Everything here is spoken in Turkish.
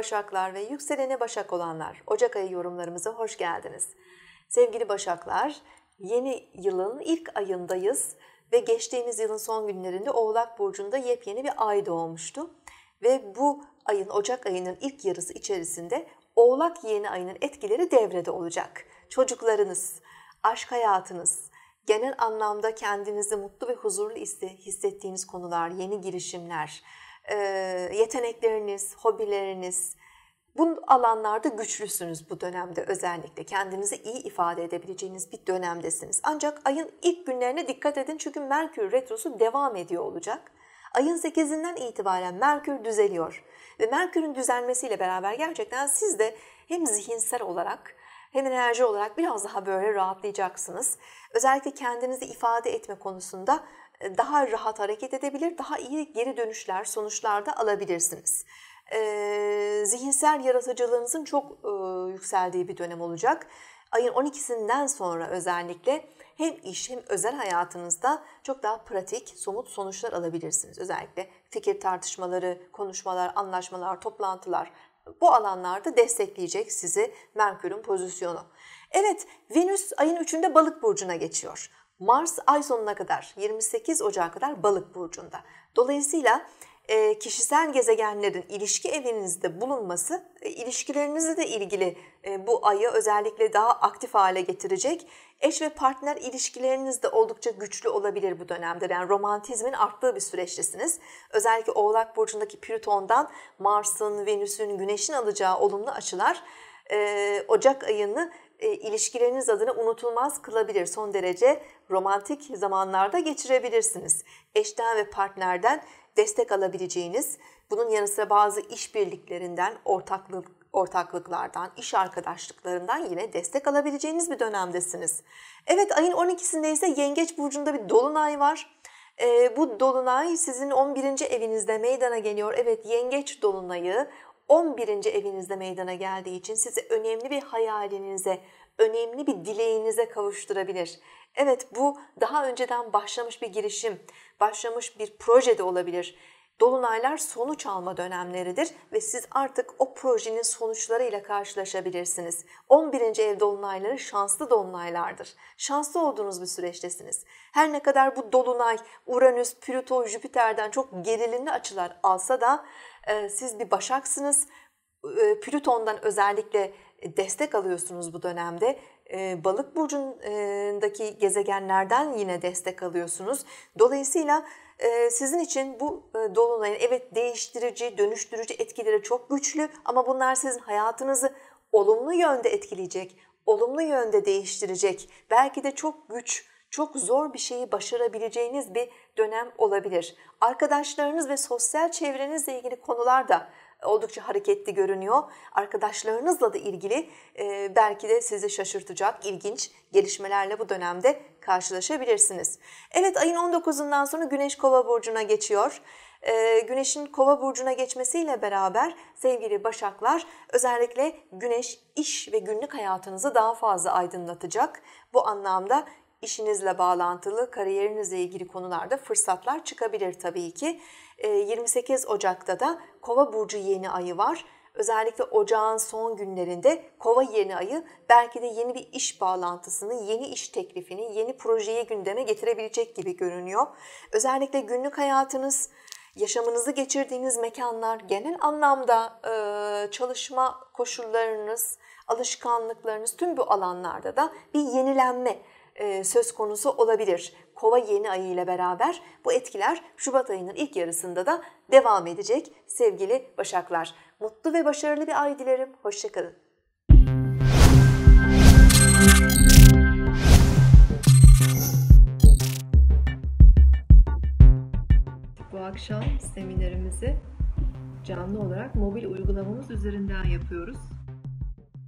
Başaklar ve yükseleni Başak olanlar, Ocak ayı yorumlarımıza hoş geldiniz. Sevgili Başaklar, yeni yılın ilk ayındayız ve geçtiğimiz yılın son günlerinde Oğlak Burcu'nda yepyeni bir ay doğmuştu. Ve bu ayın, Ocak ayının ilk yarısı içerisinde Oğlak yeni ayının etkileri devrede olacak. Çocuklarınız, aşk hayatınız, genel anlamda kendinizi mutlu ve huzurlu hissettiğiniz konular, yeni girişimler, yetenekleriniz, hobileriniz, bu alanlarda güçlüsünüz bu dönemde özellikle. Kendinizi iyi ifade edebileceğiniz bir dönemdesiniz. Ancak ayın ilk günlerine dikkat edin çünkü Merkür Retrosu devam ediyor olacak. Ayın 8'inden itibaren Merkür düzeliyor. Ve Merkür'ün düzelmesiyle beraber gerçekten siz de hem zihinsel olarak hem enerji olarak biraz daha böyle rahatlayacaksınız. Özellikle kendinizi ifade etme konusunda daha rahat hareket edebilir, daha iyi geri dönüşler, sonuçlar da alabilirsiniz. zihinsel yaratıcılığınızın çok yükseldiği bir dönem olacak. Ayın 12'sinden sonra özellikle hem iş hem özel hayatınızda çok daha pratik, somut sonuçlar alabilirsiniz. Özellikle fikir tartışmaları, konuşmalar, anlaşmalar, toplantılar bu alanlarda destekleyecek sizi Merkür'ün pozisyonu. Evet, Venüs ayın 3'ünde balık burcuna geçiyor. Mars ay sonuna kadar 28 Ocak'a kadar balık burcunda. Dolayısıyla e, kişisel gezegenlerin ilişki evinizde bulunması e, ilişkilerinizi de ilgili e, bu ayı özellikle daha aktif hale getirecek. Eş ve partner ilişkileriniz de oldukça güçlü olabilir bu dönemde. Yani romantizmin arttığı bir süreçtesiniz. Özellikle Oğlak Burcu'ndaki Plüton'dan Mars'ın, Venüs'ün, Güneş'in alacağı olumlu açılar Ocak ayını ilişkileriniz adına unutulmaz kılabilir. Son derece romantik zamanlarda geçirebilirsiniz. Eşten ve partnerden destek alabileceğiniz, bunun yanı sıra bazı işbirliklerinden, ortaklık, ortaklıklardan, iş arkadaşlıklarından yine destek alabileceğiniz bir dönemdesiniz. Evet ayın 12'sinde ise Yengeç Burcu'nda bir dolunay var. E, bu dolunay sizin 11. evinizde meydana geliyor. Evet yengeç dolunayı 11. evinizde meydana geldiği için sizi önemli bir hayalinize, önemli bir dileğinize kavuşturabilir. Evet bu daha önceden başlamış bir girişim, başlamış bir proje de olabilir. Dolunaylar sonuç alma dönemleridir ve siz artık o projenin sonuçlarıyla karşılaşabilirsiniz. 11. ev dolunayları şanslı dolunaylardır. Şanslı olduğunuz bir süreçtesiniz. Her ne kadar bu dolunay Uranüs, Plüto, Jüpiter'den çok gerilimli açılar alsa da e, siz bir başaksınız. Plüton'dan özellikle e, destek alıyorsunuz bu dönemde. E, balık burcundaki gezegenlerden yine destek alıyorsunuz. Dolayısıyla e, sizin için bu dolunayın evet değiştirici, dönüştürücü etkileri çok güçlü ama bunlar sizin hayatınızı olumlu yönde etkileyecek, olumlu yönde değiştirecek. Belki de çok güç, çok zor bir şeyi başarabileceğiniz bir dönem olabilir. Arkadaşlarınız ve sosyal çevrenizle ilgili konular da oldukça hareketli görünüyor. Arkadaşlarınızla da ilgili e, belki de sizi şaşırtacak ilginç gelişmelerle bu dönemde karşılaşabilirsiniz. Evet ayın 19'undan sonra Güneş Kova burcuna geçiyor. E, güneşin Kova burcuna geçmesiyle beraber sevgili Başaklar özellikle Güneş iş ve günlük hayatınızı daha fazla aydınlatacak. Bu anlamda işinizle bağlantılı, kariyerinizle ilgili konularda fırsatlar çıkabilir tabii ki. 28 ee, Ocak'ta da Kova burcu yeni ayı var. Özellikle ocağın son günlerinde Kova yeni ayı belki de yeni bir iş bağlantısını, yeni iş teklifini, yeni projeyi gündeme getirebilecek gibi görünüyor. Özellikle günlük hayatınız, yaşamınızı geçirdiğiniz mekanlar, genel anlamda e, çalışma koşullarınız, alışkanlıklarınız tüm bu alanlarda da bir yenilenme, e, söz konusu olabilir. Kova yeni ayı ile beraber bu etkiler Şubat ayının ilk yarısında da devam edecek sevgili Başaklar. Mutlu ve başarılı bir ay dilerim. Hoşçakalın. Bu akşam seminerimizi canlı olarak mobil uygulamamız üzerinden yapıyoruz.